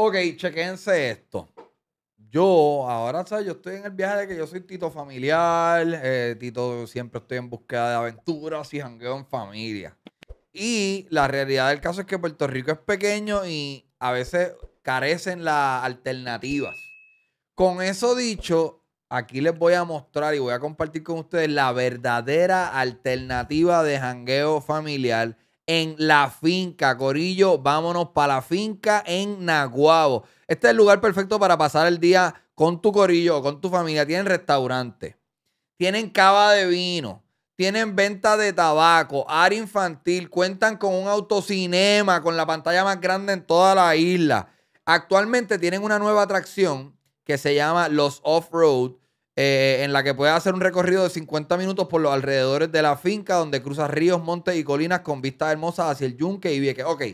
Ok, chequense esto. Yo, ahora, ¿sabes? Yo estoy en el viaje de que yo soy Tito familiar. Eh, tito siempre estoy en búsqueda de aventuras y jangueo en familia. Y la realidad del caso es que Puerto Rico es pequeño y a veces carecen las alternativas. Con eso dicho, aquí les voy a mostrar y voy a compartir con ustedes la verdadera alternativa de jangueo familiar en la finca. Corillo, vámonos para la finca en Naguabo. Este es el lugar perfecto para pasar el día con tu corillo, con tu familia. Tienen restaurante, tienen cava de vino, tienen venta de tabaco, área infantil, cuentan con un autocinema, con la pantalla más grande en toda la isla. Actualmente tienen una nueva atracción que se llama Los Off-Road, eh, en la que puedes hacer un recorrido de 50 minutos por los alrededores de la finca, donde cruzas ríos, montes y colinas con vistas hermosas hacia el yunque y vieques. Ok,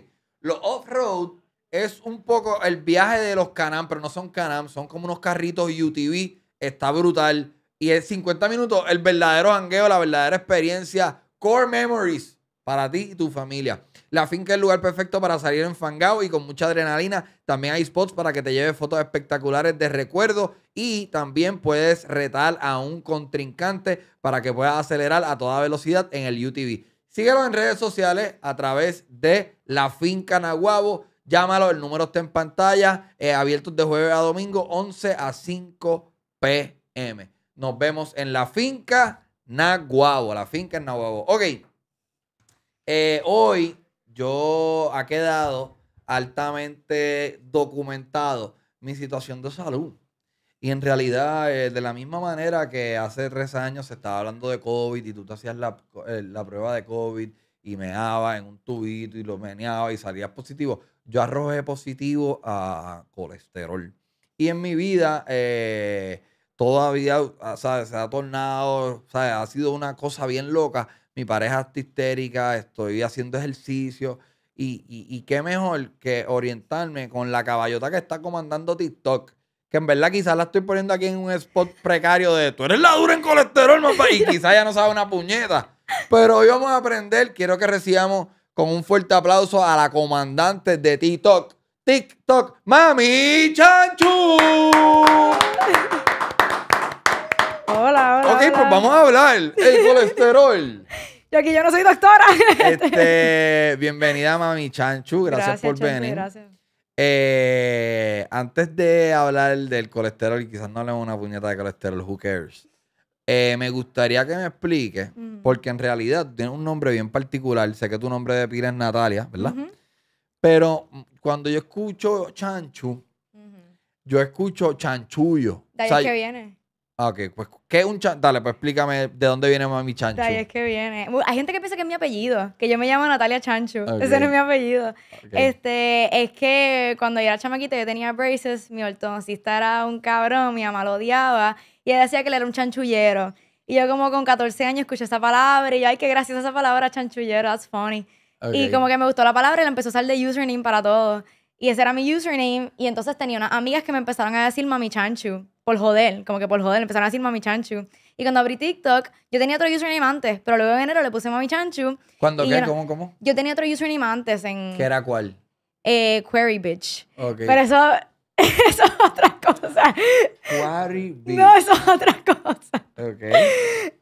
lo off-road es un poco el viaje de los Canam, pero no son Canam, son como unos carritos UTV, está brutal. Y en 50 minutos, el verdadero hangueo, la verdadera experiencia, core memories para ti y tu familia. La finca es el lugar perfecto para salir enfangado y con mucha adrenalina. También hay spots para que te lleves fotos espectaculares de recuerdo y también puedes retar a un contrincante para que puedas acelerar a toda velocidad en el UTV. Síguelo en redes sociales a través de La Finca Nahuabo. Llámalo, el número está en pantalla, eh, Abierto abiertos de jueves a domingo, 11 a 5 pm. Nos vemos en La Finca Nahuabo, La Finca en Nahuabo. Ok, eh, hoy yo ha quedado altamente documentado mi situación de salud. Y en realidad, eh, de la misma manera que hace tres años se estaba hablando de COVID y tú te hacías eh, la, prueba de COVID y meaba en un tubito y lo meneaba y salías positivo, yo arrojé positivo a colesterol. Y en mi vida eh, todavía se ha tornado, ha sido una cosa bien loca mi pareja está histérica, estoy haciendo ejercicio. Y, qué mejor que orientarme con la caballota que está comandando TikTok. Que en verdad quizás la estoy poniendo aquí en un spot precario de tú eres la dura en colesterol, papá. Y quizás ya no sabe una puñeta. Pero hoy vamos a aprender. Quiero que recibamos con un fuerte aplauso a la comandante de TikTok. TikTok, Mami Chanchu pues vamos a hablar. El colesterol. Ya aquí yo no soy doctora. Este, bienvenida, mami Chanchu. Gracias, por venir. Gracias. Eh, antes de hablar del colesterol, y quizás no le le una puñeta de colesterol, who cares. Eh, me gustaría que me explique mm. porque en realidad tiene un nombre bien particular. Sé que tu nombre de pila es Natalia, ¿verdad? Pero mm, cuando yo escucho chanchu, yo escucho chanchullo. De ahí que viene. Ah, ok, pues, ¿qué es un chancho? Dale, pues explícame de dónde viene mi Chancho. Dale, es que viene. Hay gente que piensa que es mi apellido, que yo me llamo Natalia Chancho. Ese no es mi apellido. Este, es que cuando yo era chamaquita, yo tenía braces, mi ortodoncista era un cabrón, mi mamá lo odiaba, y él decía que le era un chanchullero. Y yo como con 14 años escuché esa palabra, y yo, ay, qué graciosa esa palabra, chanchullero, that's funny. Y como que me gustó la palabra, y la empezó a usar de username para todo. Y ese era mi username. Y entonces tenía unas amigas que me empezaron a decir Mami Chanchu. Por joder, como que por joder, empezaron a decir Mami Chanchu. Y cuando abrí TikTok, yo tenía otro username antes, pero luego en enero le puse Mami Chanchu. ¿Cuándo qué? ¿Cómo, cómo? Yo tenía otro username antes en... ¿Qué era cuál? Eh, Query Bitch. Pero eso eso es otra cosa. No, eso es otra cosa.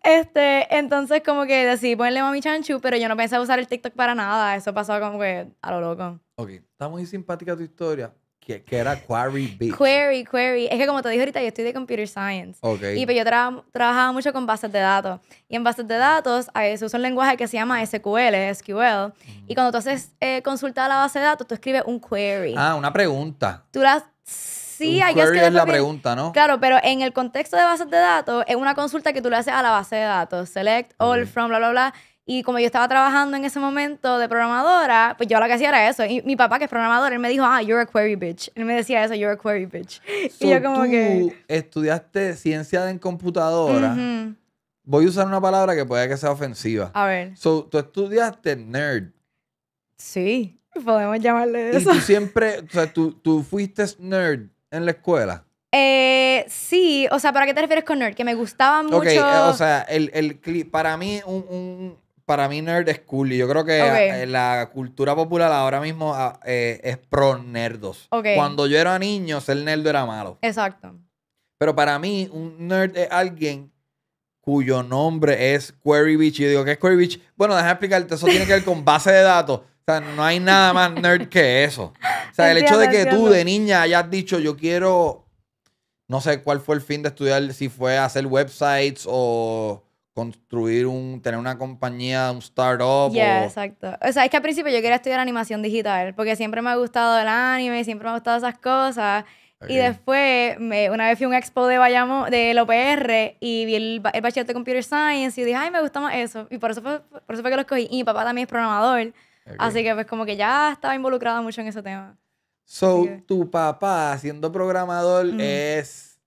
Este, entonces como que decidí ponerle Mami Chanchu, pero yo no pensé usar el TikTok para nada. Eso pasó como que a lo loco. Ok, está muy simpática tu historia. Que, era Query Query, Query. Es que como te dije ahorita, yo estoy de Computer Science. Y pues yo trabajaba mucho con bases de datos. Y en bases de datos se usa un lenguaje que se llama SQL, SQL. Y cuando tú haces consultar eh, consulta a la base de datos, tú escribes un query. Ah, una pregunta. Tú las sí un hay que es la pregunta, ¿no? Claro, pero en el contexto de bases de datos, es una consulta que tú le haces a la base de datos. Select all from, bla, bla, bla. Y como yo estaba trabajando en ese momento de programadora, pues yo lo que hacía era eso. Y mi papá, que es programador, él me dijo, ah, you're a query bitch. Él me decía eso, you're a query bitch. y yo como que... estudiaste ciencia en computadora. Voy a usar una palabra que puede que sea ofensiva. A ver. So, tú estudiaste nerd. Sí. Podemos llamarle eso. Y tú siempre, o sea, tú, tú fuiste nerd en la escuela. Eh, sí, o sea, ¿para qué te refieres con nerd? Que me gustaba mucho. Ok, eh, o sea, el, el, para mí, un, para mí nerd es cool. yo creo que eh, la cultura popular ahora mismo ah, eh, es pro nerdos. Cuando yo era niño, ser nerd era malo. Exacto. Pero para mí, un nerd es alguien cuyo nombre es Query Beach. Y yo digo, ¿qué es Query Beach? Bueno, déjame explicarte, eso tiene que ver con base de datos. O sea, no hay nada más nerd que eso. O sea, el hecho de que tú de niña hayas dicho, yo quiero, no sé cuál fue el fin de estudiar, si fue hacer websites o construir un, tener una compañía, un startup. Yeah, exacto. O sea, es que al principio yo quería estudiar animación digital, porque siempre me ha gustado el anime, siempre me ha gustado esas cosas. Y después, una vez fui a un expo de Bayamo, del OPR, y vi el, bachillerato de Computer Science, y dije, ay, me gusta más eso. Y por eso por eso fue que lo escogí. Y mi papá también es programador. Así que pues como que ya estaba involucrada mucho en ese tema. So, tu papá, siendo programador, es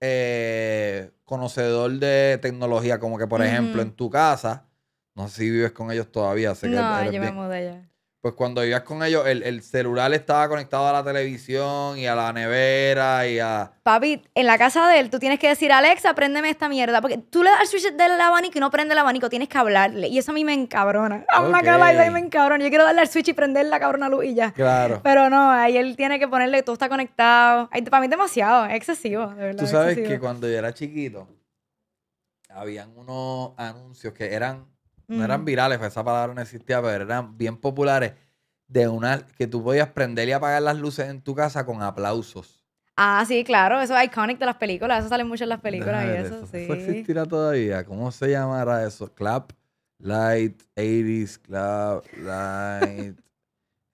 eh, conocedor de tecnología, como que por ejemplo en tu casa, no sé si vives con ellos todavía. Sé no, que yo bien pues cuando vivías con ellos, el, el, celular estaba conectado a la televisión y a la nevera y a... Papi, en la casa de él tú tienes que decir, Alexa, préndeme esta mierda. Porque tú le das el switch del abanico y no prende el abanico, tienes que hablarle. Y eso a mí me encabrona. A una me encabrona. Yo quiero darle el switch y prender la cabrona luz y ya. Claro. Pero no, ahí él tiene que ponerle, todo está conectado. para mí es demasiado, es excesivo, de verdad. Tú sabes que cuando yo era chiquito, habían unos anuncios que eran no eran virales, esa palabra no existía, pero eran bien populares. De una que tú podías prender y apagar las luces en tu casa con aplausos. Ah, sí, claro, eso es iconic de las películas, eso sale mucho en las películas y eso, sí. Eso existirá todavía, ¿cómo se llamará eso? Clap Light 80s, Clap Light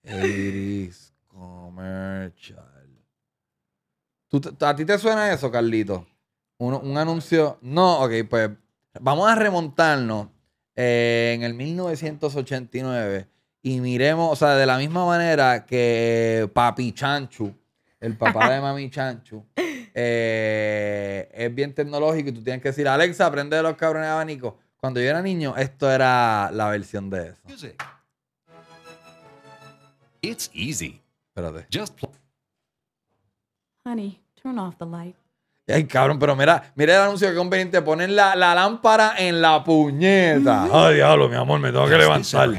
80s Commercial. ¿A ti te suena eso, Carlito? Un, un anuncio. No, ok, pues vamos a remontarnos eh, en el 1989 y miremos, o sea, de la misma manera que Papi Chanchu, el papá de Mami Chanchu, eh, es bien tecnológico y tú tienes que decir, Alexa, aprende los cabrones abanico. Cuando yo era niño, esto era la versión de eso. It's easy. Espérate. Honey, turn off the light. Ay, cabrón, pero mira, mira el anuncio que conveniente. Ponen la, la lámpara en la puñeta. Ay, diablo, mi amor, me tengo que levantar.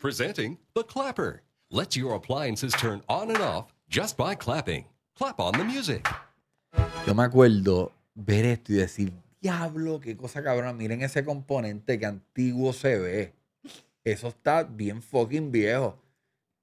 Presenting the clapper. Let your appliances turn on and off just by clapping. Clap on the music. Yo me acuerdo ver esto y decir, diablo, qué cosa cabrona. Miren ese componente que antiguo se ve. Eso está bien fucking viejo.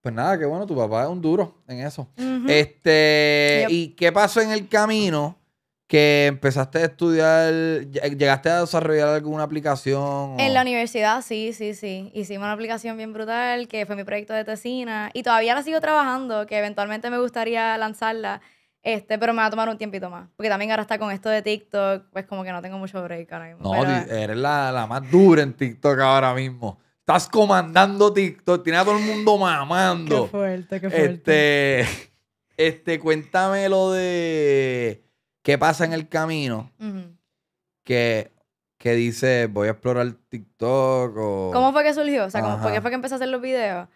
Pues nada, qué bueno, tu papá es un duro en eso. Este, ¿y qué pasó en el camino? Que empezaste a estudiar, llegaste a desarrollar alguna aplicación. En la universidad, sí, sí, sí. Hicimos una aplicación bien brutal, que fue mi proyecto de tesina. Y todavía la sigo trabajando, que eventualmente me gustaría lanzarla. Este, pero me va a tomar un tiempito más. Porque también ahora está con esto de TikTok, pues como que no tengo mucho break ahora mismo. No, eres la, la más dura en TikTok ahora mismo. Estás comandando TikTok, tienes a todo el mundo mamando. Qué fuerte, qué fuerte. Este, este cuéntame lo de qué pasa en el camino. Que dice voy a explorar TikTok o... ¿Cómo fue que surgió? O sea, ¿cómo, fue que empecé a hacer los videos?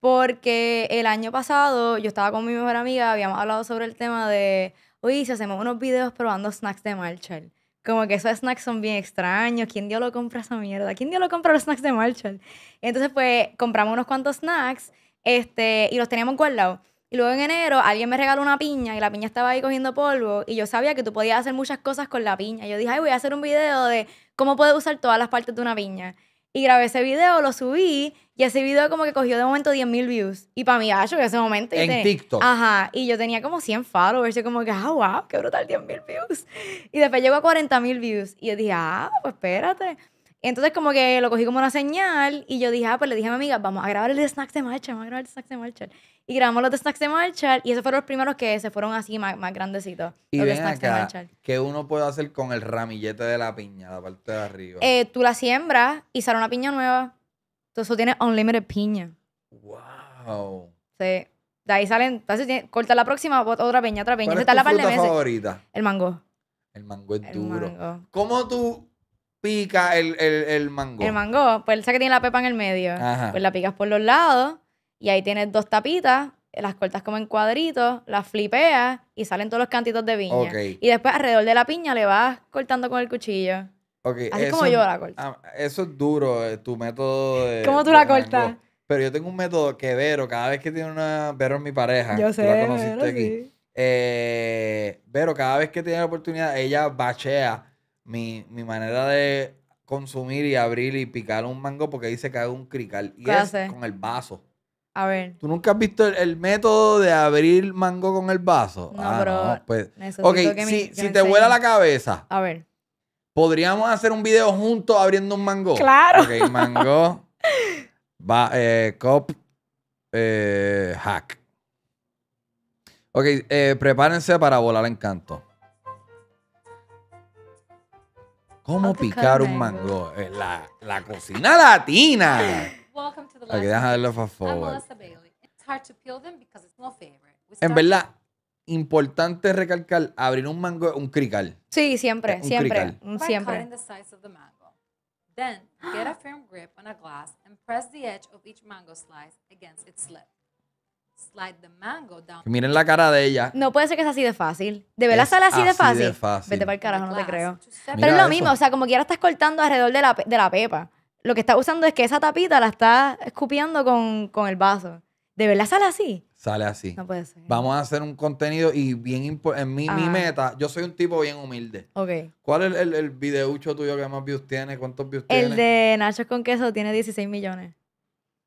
Porque el año pasado yo estaba con mi mejor amiga, habíamos hablado sobre el tema de, oye, si hacemos unos videos probando snacks de Marshall. Como que esos snacks son bien extraños. ¿Quién dios lo compra esa mierda? ¿Quién dios lo compra los snacks de Marshall? Entonces, pues, compramos unos cuantos snacks este, y los teníamos guardados. Y luego en enero alguien me regaló una piña y la piña estaba ahí cogiendo polvo y yo sabía que tú podías hacer muchas cosas con la piña. Yo dije, ay, voy a hacer un video de cómo puedes usar todas las partes de una piña y grabé ese video, lo subí y ese video como que cogió de momento 10 mil views. Y para mí, que en ese momento. En TikTok. Ajá. Y yo tenía como 100 followers. Yo como que, ah, wow, qué brutal, 10 mil views. Y después llegó a 40 mil views. Y yo dije, ah, pues espérate. Entonces como que lo cogí como una señal y yo dije, ah, pues le dije a mi amiga, vamos a grabar el snack de Marcha, vamos a grabar el de Snacks de Marcha. Y grabamos los Snacks de Marcha y esos fueron los primeros que se fueron así más, grandecitos. Y ven Snacks acá, de ¿qué uno puede hacer con el ramillete de la piña, la parte de arriba? Eh, tú la siembras y sale una piña nueva. Entonces tú tienes unlimited piña. ¡Wow! Sí. De ahí salen, entonces corta la próxima, otra piña, otra piña. ¿Cuál es tu fruta favorita? El mango. El mango es el duro. ¿Cómo tú pica el, el, el mango. El mango, pues esa que tiene la pepa en el medio, pues la picas por los lados y ahí tienes dos tapitas, las cortas como en cuadritos, las flipeas y salen todos los cantitos de viña. Y después alrededor de la piña le vas cortando con el cuchillo. Así como yo la corto. Ah, eso es duro, eh, tu método ¿Cómo tú la cortas? Pero yo tengo un método que Vero, cada vez que tiene una... Vero es mi pareja. Yo sé, la Eh, Vero, cada vez que tiene la oportunidad, ella bachea mi, manera de consumir y abrir y picar un mango porque dice que hago un crical. Y con el vaso. A ver. ¿Tú nunca has visto el, método de abrir mango con el vaso? No, ah, pues. Ok, si, te vuela la cabeza. A ver. ¿Podríamos hacer un video juntos abriendo un mango? Claro. Ok, mango. va, eh, cop. Eh, hack. Ok, eh, prepárense para volar encanto. ¿Cómo oh, picar un mango? En eh, La, la cocina latina. Welcome to the deja It's hard to peel them because it's no favorite. En verdad, importante recalcar, abrir un mango es un crical. Sí, siempre, Un siempre, crical. Mm, siempre. Then, get a firm grip on a glass and press the edge of each mango slice against its lip. Miren la cara de ella. No puede ser que sea así de fácil. ¿De verdad sale así, de, fácil? Vete para el carajo, no te creo. Pero es lo mismo, o sea, como que ahora estás cortando alrededor de la, pepa. Lo que estás usando es que esa tapita la estás escupiendo con, el vaso. ¿De verdad sale así? Sale así. No puede ser. Vamos a hacer un contenido y bien En mi, meta, yo soy un tipo bien humilde. Ok. ¿Cuál es el, el, videucho tuyo que más views tiene? ¿Cuántos views tiene? El de Nachos con queso tiene 16 millones.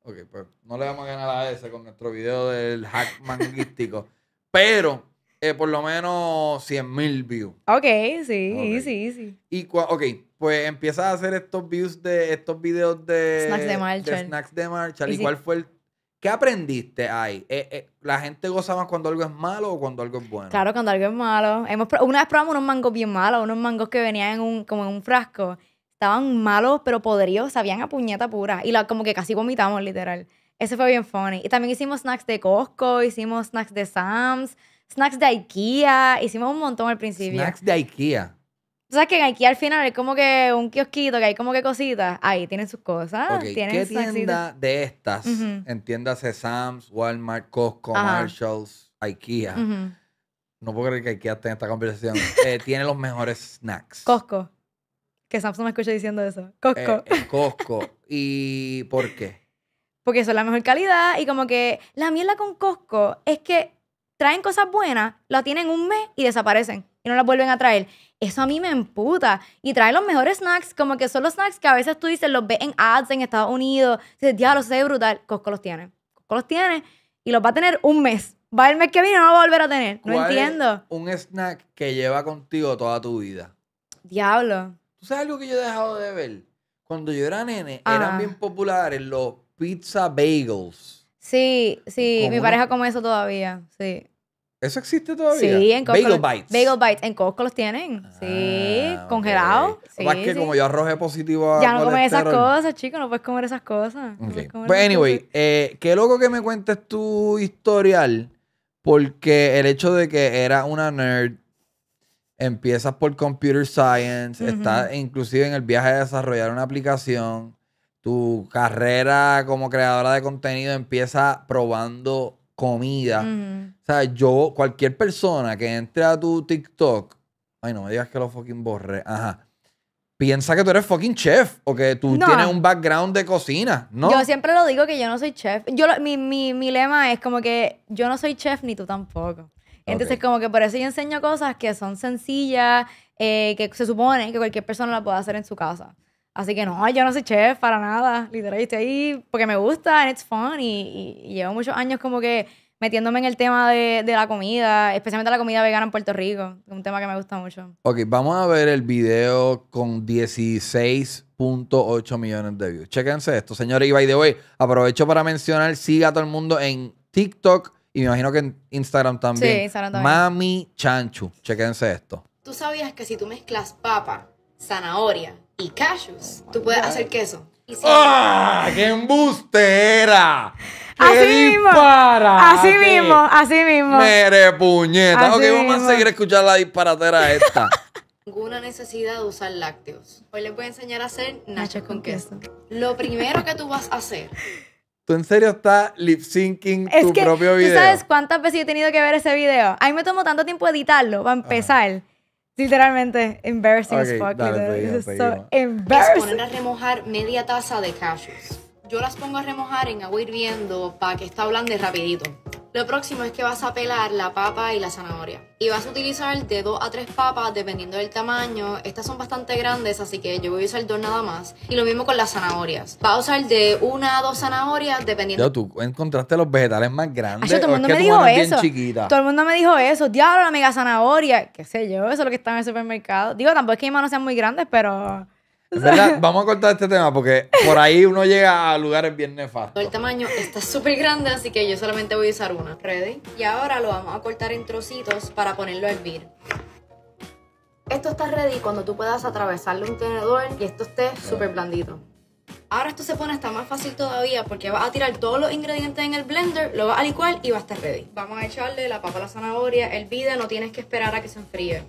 Ok, pues no le vamos a ganar a ese con nuestro video del hack manguístico. pero eh, por lo menos 100 mil views. Ok, sí, sí, sí. Y ok, pues empiezas a hacer estos views de estos videos de Snacks de Marshall. snacks de fue el ¿Qué aprendiste ahí? Eh, eh, ¿La gente goza más cuando algo es malo o cuando algo es bueno? Claro, cuando algo es malo. Hemos, una vez probamos unos mangos bien malos, unos mangos que venían en un, como en un frasco estaban malos, pero podridos, Habían a puñeta pura. Y la, como que casi vomitamos, literal. Eso fue bien funny. Y también hicimos snacks de Costco, hicimos snacks de Sam's, snacks de IKEA. Hicimos un montón al principio. Snacks de IKEA. ¿Tú sabes que en IKEA al final es como que un kiosquito que hay como que cositas? Ahí tienen sus cosas. Tienen ¿Qué tienda de estas, en tiendas entiéndase Sam's, Walmart, Costco, Marshalls, IKEA, no puedo creer que IKEA tenga esta conversación, eh, tiene los mejores snacks? Costco. Que Samsung me escuche diciendo eso. Costco. Eh, eh, Costco. ¿Y por qué? Porque son la mejor calidad y como que la mierda con Costco es que traen cosas buenas, lo tienen un mes y desaparecen y no las vuelven a traer. Eso a mí me emputa. Y trae los mejores snacks, como que son los snacks que a veces tú dices, los ves en ads en Estados Unidos, dices, diablo, se brutal. Costco los tiene. Costco los tiene y los va a tener un mes. Va el mes que viene y no lo va a volver a tener. No entiendo. un snack que lleva contigo toda tu vida. Diablo. ¿Tú sabes algo que yo he dejado de ver? Cuando yo era nene, eran ah. bien populares los pizza bagels. Sí, sí, mi pareja come eso todavía, sí. ¿Eso existe todavía? Sí, en Costco. Bagel bites. Bagel bites. En Costco los tienen. Ah, sí, congelados. Sí, o que como yo arroje positivo a. Ya no comes esas cosas, chico. No puedes comer esas cosas. Okay. pues, anyway, Eh, qué loco que me cuentes tu historial. Porque el hecho de que era una nerd empiezas por computer science, está estás inclusive en el viaje de desarrollar una aplicación, tu carrera como creadora de contenido empieza probando comida. O sea, yo, cualquier persona que entre a tu TikTok, ay, no me digas que lo fucking borré, ajá. Piensa que tú eres fucking chef o que tú tienes un background de cocina, ¿no? Yo siempre lo digo que yo no soy chef. Yo, mi, mi, mi lema es como que yo no soy chef ni tú tampoco. Entonces, como que por eso yo enseño cosas que son sencillas, eh, que se supone que cualquier persona la pueda hacer en su casa. Así que no, yo no soy chef para nada. Literal, estoy ahí porque me gusta and it's fun. Y, llevo muchos años como que metiéndome en el tema de, la comida, especialmente la comida vegana en Puerto Rico, un tema que me gusta mucho. Ok, vamos a ver el video con 16.8 millones de views. Chéquense esto, señores. Y by the way, aprovecho para mencionar, siga a todo el mundo en TikTok, y me imagino que en Instagram también. Sí, Instagram también. Mami Chanchu. Chequense esto. ¿Tú sabías que si tú mezclas papa, zanahoria y cashews, tú puedes hacer queso? ¡Ah! ¡Qué embustera! Así mismo. Así mismo, así mismo. ¡Mere puñeta! ok, vamos a seguir escuchando la disparatera esta. ninguna necesidad de usar lácteos. Hoy les voy a enseñar a hacer nachos con queso. Lo primero que tú vas a hacer en serio está lip syncing es tu propio video. ¿Tú sabes cuántas veces he tenido que ver ese video? A mí me tomó tanto tiempo editarlo para empezar. Literalmente, embarrassing as fuck. Dale, so embarrassing. poner a remojar media taza de cashews. Yo las pongo a remojar en agua hirviendo para que está blande rapidito. Lo próximo es que vas a pelar la papa y la zanahoria. Y vas a utilizar de 2 a tres papas dependiendo del tamaño. Estas son bastante grandes, así que yo voy a usar dos nada más. Y lo mismo con las zanahorias. Vas a usar de una a dos zanahorias dependiendo. Yo, tú encontraste los vegetales más grandes. todo el mundo me dijo eso. Todo el mundo me dijo eso. Diablo, la mega zanahoria. Qué sé yo, eso es lo que está en el supermercado. Digo, tampoco es que mis manos sean muy grandes, pero. vamos a cortar este tema porque por ahí uno llega a lugares bien nefastos. El tamaño está súper grande, así que yo solamente voy a usar una. Ready. Y ahora lo vamos a cortar en trocitos para ponerlo a hervir. Esto está ready cuando tú puedas atravesarle un tenedor y esto esté súper blandito. Ahora esto se pone hasta más fácil todavía porque vas a tirar todos los ingredientes en el blender, lo vas a licuar y va a estar ready. Vamos a echarle la papa a la zanahoria, el vida, no tienes que esperar a que se enfríe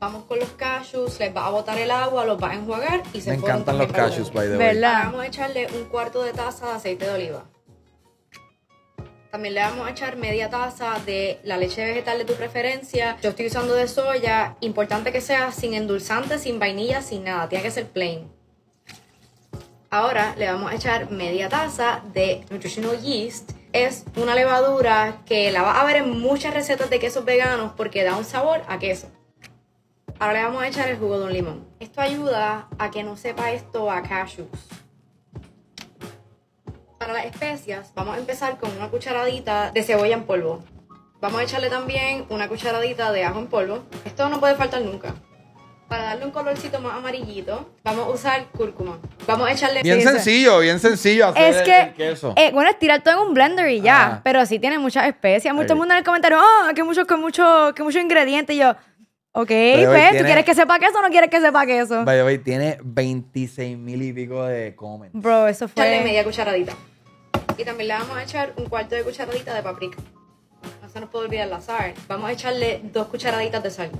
vamos con los cashews, les va a botar el agua, los va a enjuagar y se Me encantan los by the way. ¿Verdad? Vamos a echarle un cuarto de taza de aceite de oliva. También le vamos a echar media taza de la leche vegetal de tu preferencia. Yo estoy usando de soya, importante que sea sin endulzante, sin vainilla, sin nada, tiene que ser plain. Ahora le vamos a echar media taza de nutritional yeast. Es una levadura que la vas a ver en muchas recetas de quesos veganos porque da un sabor a queso. Ahora le vamos a echar el jugo de un limón. Esto ayuda a que no sepa esto a cashews. Para las especias vamos a empezar con una cucharadita de cebolla en polvo. Vamos a echarle también una cucharadita de ajo en polvo. Esto no puede faltar nunca. Para darle un colorcito más amarillito, vamos a usar cúrcuma. Vamos a echarle... Bien sencillo, bien sencillo hacer es que, el queso. Eh, bueno, es tirar todo en un blender y ya. Ah. Pero sí tiene muchas especias. Mucho mundo en el comentario, oh, que muchos, que mucho, que mucho ingredientes! Y yo... Ok, pues, ¿tú quieres que sepa queso o no quieres que sepa queso? eso? Vaya, tiene 26 mil y pico de comments. Bro, eso fue... Echarle media cucharadita. Y también le vamos a echar un cuarto de cucharadita de paprika. No se nos puede olvidar la sal. Vamos a echarle dos cucharaditas de sal.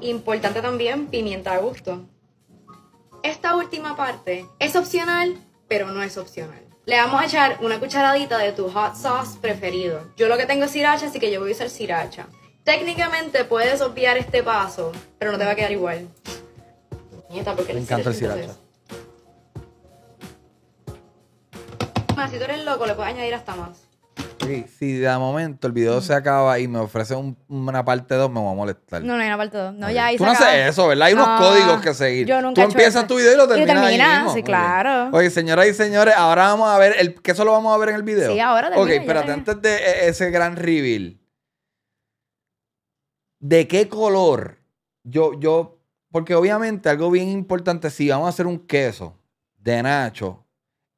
Importante también, pimienta a gusto. Esta última parte es opcional, pero no es opcional. Le vamos a echar una cucharadita de tu hot sauce preferido. Yo lo que tengo es sriracha, así que yo voy a usar sriracha. Técnicamente puedes obviar este paso, pero no te va a quedar igual. Nieta, porque Me encanta el sriracha. si tú eres loco, le puedes añadir hasta más. Sí, si de momento el video se acaba y me ofrece una parte 2, me voy a molestar. No, no hay una parte 2. No, ya Tú no haces eso, ¿verdad? Hay unos códigos que seguir. yo nunca Tú empiezas tu video y lo terminas. ahí mismo. sí, claro. Oye, señoras y señores, ahora vamos a ver. El, ¿Que vamos a ver en el video? Sí, ahora termina, Ok, espérate, antes de eh, ese gran reveal, de qué color yo, yo, porque obviamente algo bien importante, si vamos a hacer un queso de nacho,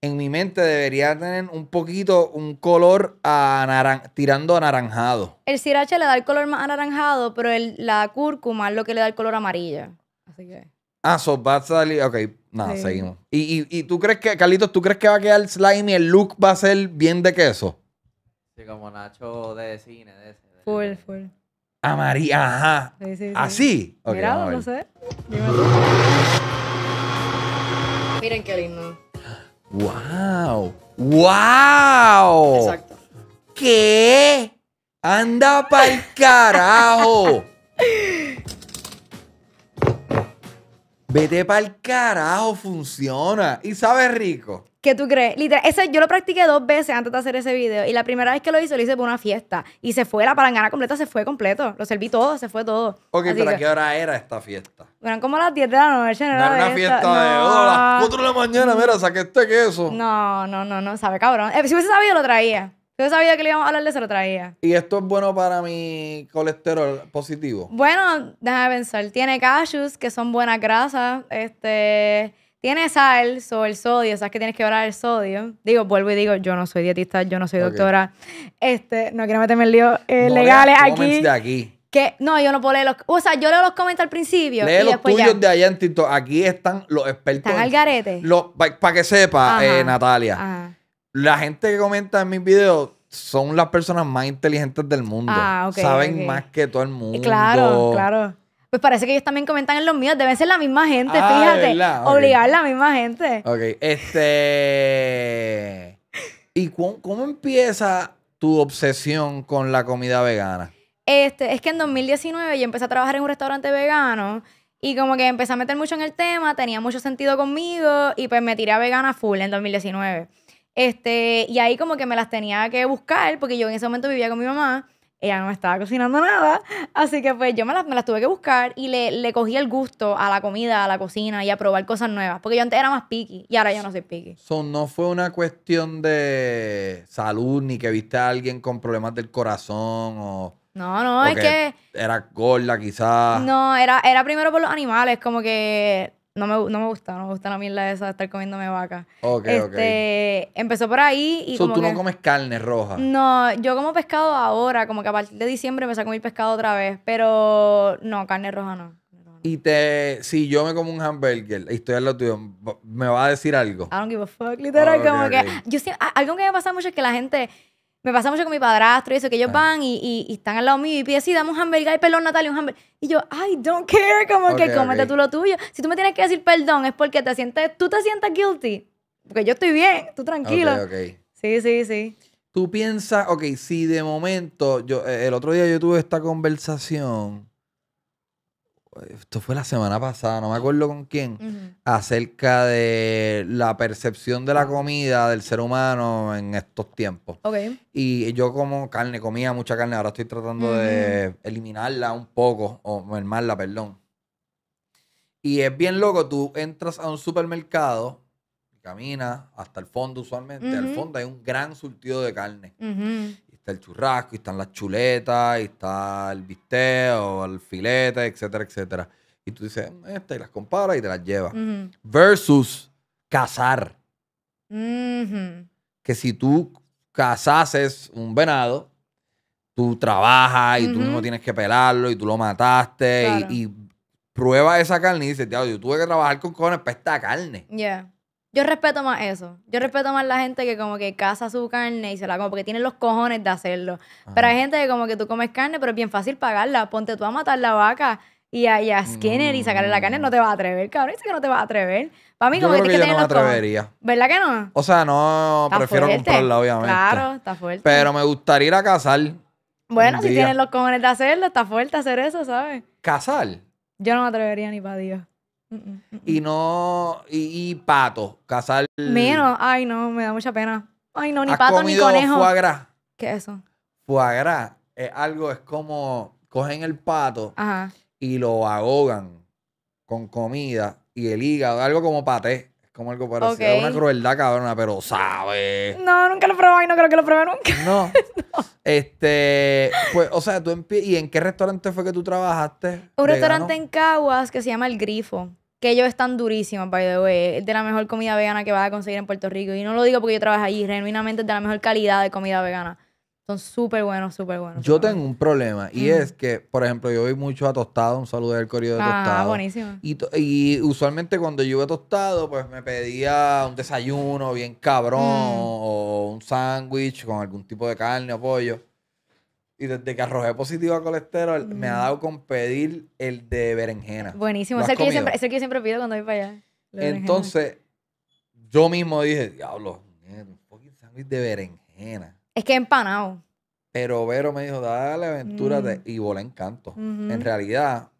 en mi mente debería tener un poquito un color a tirando anaranjado. El sriracha le da el color más anaranjado, pero la cúrcuma es lo que le da el color amarillo. Así que. Ah, so va a salir. Ok, nada, seguimos. ¿Y, tú crees que, Carlitos, tú crees que va a quedar slime y el look va a ser bien de queso? Sí, como Nacho de cine, de ese. full, full. Amarilla, ajá. Sí, sí, ¿Así? Okay, no sé. Miren qué lindo. ¡Wow! ¡Wow! Exacto. ¿Qué? ¡Anda pa'l carajo! Vete pa'l carajo, funciona. Y sabe rico. ¿Qué tú crees? Literal, yo lo practiqué dos veces antes de hacer ese video. Y la primera vez que lo hice, lo hice por una fiesta. Y se fue, la palangana completa se fue completo. Lo serví todo, se fue todo. Ok, pero ¿a qué hora era esta fiesta? Eran como las 10 de la noche. No, era una fiesta de oh, las 4 de la mañana. Mira, saqué este queso. No, no, no, no, sabe cabrón. Eh, si hubiese sabido, lo traía. Si hubiese sabido que le íbamos a hablar de se lo traía. ¿Y esto es bueno para mi colesterol positivo? Bueno, déjame pensar. Tiene cashews, que son buenas grasas. Este. Tiene sal, o el sodio, sabes que tienes que orar el sodio. Digo, vuelvo y digo, yo no soy dietista, yo no soy doctora. Este, no quiero meterme en líos eh, legales aquí. De aquí. Que, no, yo no puedo leer los. O sea, yo leo los comentarios al principio. Lee los tuyos de allá en Aquí están los expertos. Están al garete. Para que sepa, eh, Natalia. La gente que comenta en mis videos son las personas más inteligentes del mundo. Ah, okay, Saben más que todo el mundo. Claro, claro pues parece que ellos también comentan en los míos. Deben ser la misma gente, ah, fíjate. Obligar la misma gente. Ok, este. ¿Y cómo, cómo empieza tu obsesión con la comida vegana? Este, es que en 2019 yo empecé a trabajar en un restaurante vegano y como que empecé a meter mucho en el tema, tenía mucho sentido conmigo y pues me tiré a vegana full en 2019. Este, y ahí como que me las tenía que buscar porque yo en ese momento vivía con mi mamá ella no me estaba cocinando nada, así que pues yo me las, me tuve que buscar y le, le, cogí el gusto a la comida, a la cocina y a probar cosas nuevas, porque yo antes era más picky y ahora yo no soy picky. So, no fue una cuestión de salud ni que viste a alguien con problemas del corazón o... No, no, es que... Era gorda quizás. No, era, era primero por los animales, como que no me, no me gusta, no me gusta la mierda esa de estar comiéndome vaca. Ok, este, Empezó por ahí y. So, ¿Tú no comes carne roja? No, yo como pescado ahora, como que a partir de diciembre empecé a comer pescado otra vez, pero no, carne roja no. Y te. Si yo me como un hamburger y estoy al lado tuyo, ¿me va a decir algo? I don't give a fuck, literal. como que. algo que me pasa mucho es que la gente me pasa mucho con mi padrastro y eso, que ellos ah. van y, están al lado mío y piden, sí, dame un hamburger y perdón, Natalia, un hamburger. Y yo, I don't care, como que cómete tú lo tuyo. Si tú me tienes que decir perdón es porque te sientes, tú te sientas guilty. Porque yo estoy bien, tú tranquilo. sí, sí, sí. Tú piensas, ok, si de momento, yo eh, el otro día yo tuve esta conversación esto fue la semana pasada, no me acuerdo con quién, acerca de la percepción de la comida del ser humano en estos tiempos. Y yo como carne, comía mucha carne, ahora estoy tratando de eliminarla un poco, o mermarla, perdón. Y es bien loco, tú entras a un supermercado, caminas hasta el fondo usualmente, al fondo hay un gran surtido de carne está el churrasco, y están las chuletas, y está el bisteo, el filete, etcétera, etcétera. Y tú dices, esta, eh, y las comparas y te las llevas. Versus cazar. Que si tú cazases un venado, tú trabajas y tú mismo tienes que pelarlo y tú lo mataste y, y, prueba esa carne y dices, yo tuve que trabajar con cojones para esta carne. Yeah. Yo respeto más eso. Yo respeto más la gente que como que caza su carne y se la Como porque tiene los cojones de hacerlo. Pero hay gente que como que tú comes carne, pero es bien fácil pagarla. Ponte tú a matar la vaca y a, Skinner y sacarle la carne, no te vas a atrever, cabrón. Dice que no te vas a atrever. Para mí, como que, que, los Cojones. ¿Verdad que no? O sea, no, prefiero comprarla, obviamente. Claro, está fuerte. Pero me gustaría ir a cazar. Bueno, si tienes los cojones de hacerlo, está fuerte hacer eso, ¿sabes? ¿Cazar? Yo no me atrevería ni para Dios. Y no. Y, pato, casar Menos, ay, no, me da mucha pena. Ay, no, ni pato ni conejo. Foie gras? ¿Qué es eso? Foie gras es algo, es como cogen el pato y lo ahogan con comida y el hígado, algo como paté. Como algo parecido. Okay. Una crueldad, cabrona, pero sabe. No, nunca lo probé y no creo que lo probé nunca. No. Este, pues, o sea, tú ¿y en qué restaurante fue que tú trabajaste? Un restaurante en Caguas que se llama El Grifo que ellos están durísimos, by the way. Es de la mejor comida vegana que vas a conseguir en Puerto Rico. Y no lo digo porque yo trabajo ahí genuinamente es de la mejor calidad de comida vegana. Son súper buenos, súper buenos. Yo tengo un problema y es que, por ejemplo, yo voy mucho a Tostado, un saludo del corrido de ah, buenísimo. Y, usualmente cuando yo voy a Tostado, pues me pedía un desayuno bien cabrón mm. o un sándwich con algún tipo de carne o pollo. Y desde que arrojé positivo a colesterol, me ha mm. dado con pedir el de berenjena. Buenísimo, ese que siempre, que siempre, pido cuando voy para allá. Entonces, yo mismo dije, diablo, un poquito sándwich de berenjena. Es que empanado. Pero Vero me dijo, dale, aventura mm. Y volé encanto. En realidad,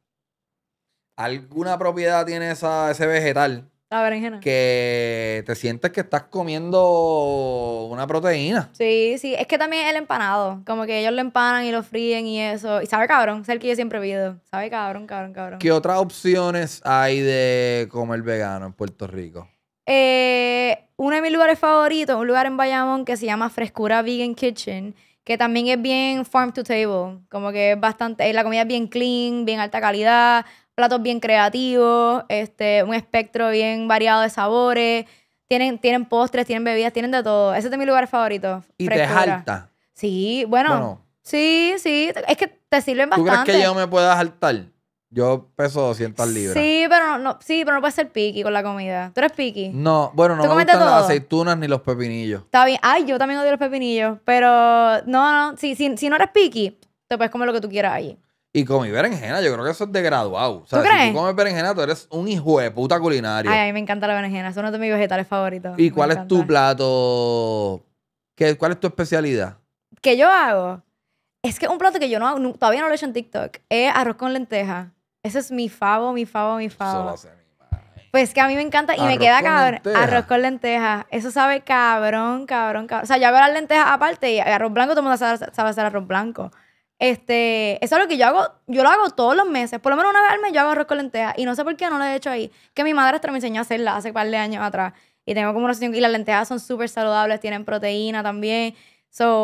alguna propiedad tiene ese vegetal la berenjena. Que te sientes que estás comiendo una proteína. Sí, sí. Es que también el empanado. Como que ellos lo empanan y lo fríen y eso. Y sabe cabrón, es el que yo siempre he pido. Sabe cabrón, cabrón, cabrón. ¿Qué otras opciones hay de comer vegano en Puerto Rico? Eh, uno de mis lugares favoritos, un lugar en Bayamón que se llama Frescura Vegan Kitchen, que también es bien farm to table. Como que es bastante, eh, la comida es bien clean, bien alta calidad platos bien creativos, este, un espectro bien variado de sabores. Tienen, tienen postres, tienen bebidas, tienen de todo. Ese es mi lugar favorito. ¿Y te jalta? Sí, bueno, Sí, sí. Es que te sirven bastante. ¿Tú crees que yo me pueda jaltar? Yo peso 200 libras. Sí, pero no, sí, pero no puedes ser piqui con la comida. ¿Tú eres piqui? No, bueno, no me gustan las aceitunas ni los pepinillos. Está bien. Ay, yo también odio los pepinillos. Pero no, no. Si, si, si no eres piqui, te puedes comer lo que tú quieras allí. Y comí berenjena, yo creo que eso es de graduado. O sea, si tú comes berenjena, tú eres un hijo de puta culinario. Ay, a mí me encanta la berenjena, es uno de mis vegetales favoritos. ¿Y cuál es tu plato? ¿Qué, ¿Cuál es tu especialidad? ¿Qué yo hago? Es que un plato que yo no, todavía no lo he hecho en TikTok es arroz con lenteja. Ese es mi favo, mi favo, mi favo. Solo mi pues que a mí me encanta y me queda cabrón. Arroz con lenteja. Eso sabe cabrón, cabrón, cabrón. O sea, yo hago las lentejas aparte y arroz blanco, todo el mundo sabe hacer arroz blanco. Este, eso es lo que yo hago, yo lo hago todos los meses. Por lo menos una vez al mes yo hago arroz con lentejas. Y no sé por qué no lo he hecho ahí. Que mi madre hasta me enseñó a hacerla hace un par de años atrás. Y tengo como una sensación Y las lentejas son súper saludables, tienen proteína también.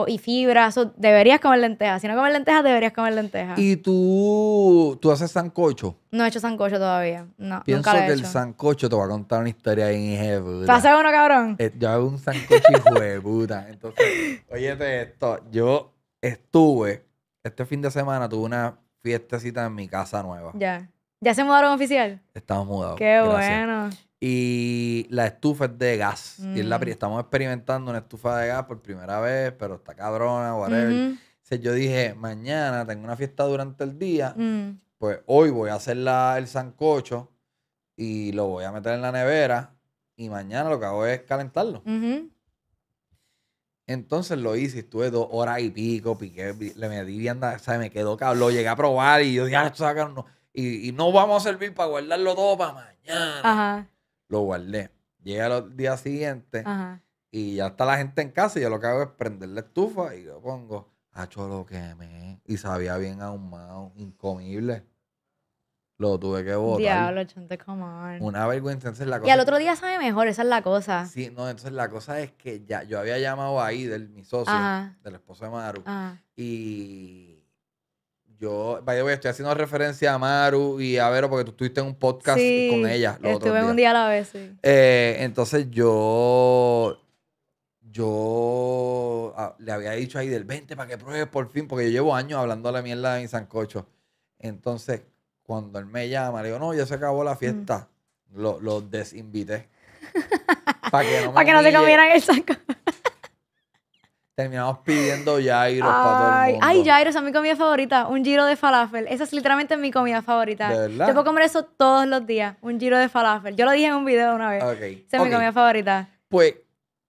y fibra, deberías comer lentejas. Si no comes lentejas, deberías comer lentejas. ¿Y tú, tú haces sancocho? No he hecho sancocho todavía. No, Pienso que el sancocho te va a contar una historia ahí en jefe. ¿Pasa uno, cabrón? Eh, yo hago un sancocho y de puta. Entonces, óyete esto. Yo estuve este fin de semana tuve una fiestecita en mi casa nueva. Ya. ¿Ya se mudaron oficial? Estamos mudados. Qué bueno. Y la estufa es de gas. Y es la, mm. estamos experimentando una estufa de gas por primera vez, pero está cabrona, whatever. Entonces yo dije, mañana tengo una fiesta durante el día, mm. pues hoy voy a hacer el sancocho y lo voy a meter en la nevera y mañana lo que hago es calentarlo. Entonces lo hice, estuve dos horas y pico, piqué, le metí vianda, o sea, me quedó cabrón, llegué a probar y yo dije, ah, esto no. Y, no vamos a servir para guardarlo todo para mañana. Lo guardé. Llegué al día siguiente y ya está la gente en casa y yo lo que hago es prender la estufa y yo pongo, hacho lo que me. Y sabía bien ahumado, incomible. Lo tuve que botar. Diablo, chante, come on. Una vergüenza. Entonces, la cosa y al otro día sabe mejor, esa es la cosa. Sí, no, entonces la cosa es que ya yo había llamado ahí del mi socio, del esposo de Maru. Y yo, vaya, voy, estoy haciendo referencia a Maru y a Vero porque tú estuviste en un podcast con ella. estuve un día a la vez, sí. Eh, entonces yo yo ah, le había dicho ahí del 20 para que pruebe por fin, porque yo llevo años hablando a la mierda en Sancocho. Entonces, cuando él me llama, le digo, no, ya se acabó la fiesta. Los lo desinvité. Para que no, me que no te comieran el saco. Terminamos pidiendo gyros ay, para todo Ay, gyros es mi comida favorita. Un giro de falafel. Esa es literalmente mi comida favorita. ¿De Yo puedo comer eso todos los días. Un giro de falafel. Yo lo dije en un video una vez. Esa es mi comida favorita. Pues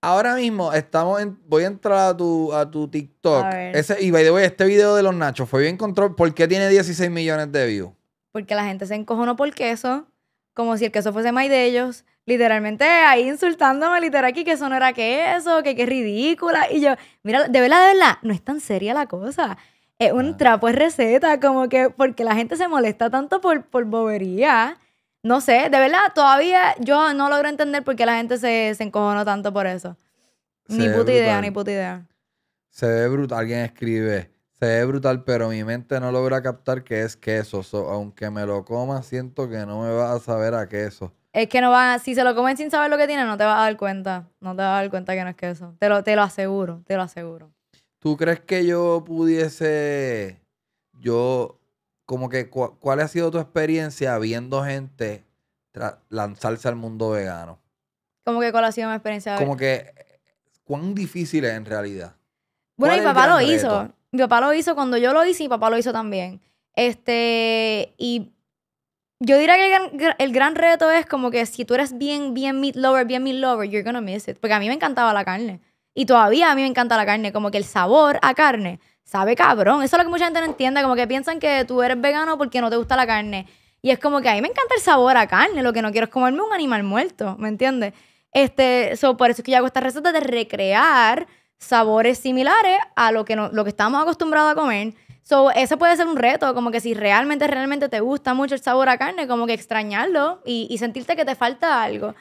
ahora mismo estamos en, voy a entrar a tu, a tu TikTok. Ese, y by the way, este video de los nachos fue bien control. ¿Por qué tiene 16 millones de views? porque la gente se encojonó por queso, como si el queso fuese más de ellos. Literalmente ahí insultándome, literal, aquí que eso no era queso, que es ridícula. Y yo, mira, de verdad, de verdad, no es tan seria la cosa. Es un trapo es receta, como que porque la gente se molesta tanto por, por bobería. No sé, de verdad, todavía yo no logro entender por qué la gente se, encojonó tanto por eso. ni puta idea, ni puta idea. Se ve brutal. Alguien escribe, se ve brutal, pero mi mente no logra captar que es queso. aunque me lo coma, siento que no me va a saber a queso. Es que no va, si se lo comen sin saber lo que tiene, no te vas a dar cuenta. No te vas a dar cuenta que no es queso. Te lo, te lo aseguro, te lo aseguro. ¿Tú crees que yo pudiese, yo, como que, cuál ha sido tu experiencia viendo gente lanzarse al mundo vegano? Como que cuál ha sido mi experiencia. Como que, ¿cuán difícil es en realidad? Bueno, mi papá lo hizo. Mi papá lo hizo cuando yo lo hice y mi papá lo hizo también. Este, y yo diría que el gran, reto es como que si tú eres bien, bien meat lover, bien meat lover, you're gonna miss it. Porque a mí me encantaba la carne. Y todavía a mí me encanta la carne. Como que el sabor a carne sabe cabrón. Eso es lo que mucha gente no entiende. Como que piensan que tú eres vegano porque no te gusta la carne. Y es como que a mí me encanta el sabor a carne. Lo que no quiero es comerme un animal muerto. ¿Me entiendes? Este, so, por eso es que yo hago esta receta de recrear sabores similares a lo que, lo que estamos acostumbrados a comer. So, ese puede ser un reto, como que si realmente, realmente te gusta mucho el sabor a carne, como que extrañarlo y, sentirte que te falta algo.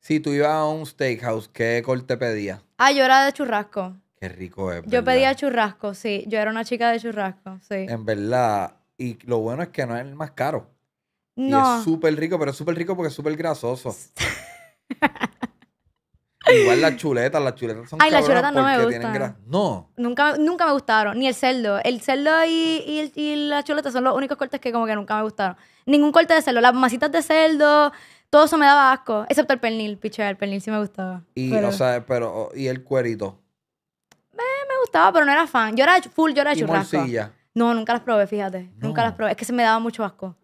Si tú ibas a un steakhouse, ¿qué corte pedías? Ah, yo era de churrasco. Qué rico es. Yo pedía churrasco, sí. Yo era una chica de churrasco, sí. En verdad. Y lo bueno es que no es el más caro. No. Y es súper rico, pero es súper rico porque es súper grasoso. Igual las chuletas, las chuletas son Ay, las chuletas no me gustan. No. Nunca, nunca me gustaron, ni el cerdo. El cerdo y, la chuleta son los únicos cortes que como que nunca me gustaron. Ningún corte de cerdo, las masitas de cerdo, todo eso me daba asco, excepto el pernil, piche, el pernil sí me gustaba. Y, o pero, y el cuerito. Eh, me, gustaba, pero no era fan. Yo era full, yo era churrasco. No, nunca las probé, fíjate. Nunca las probé. Es que se me daba mucho asco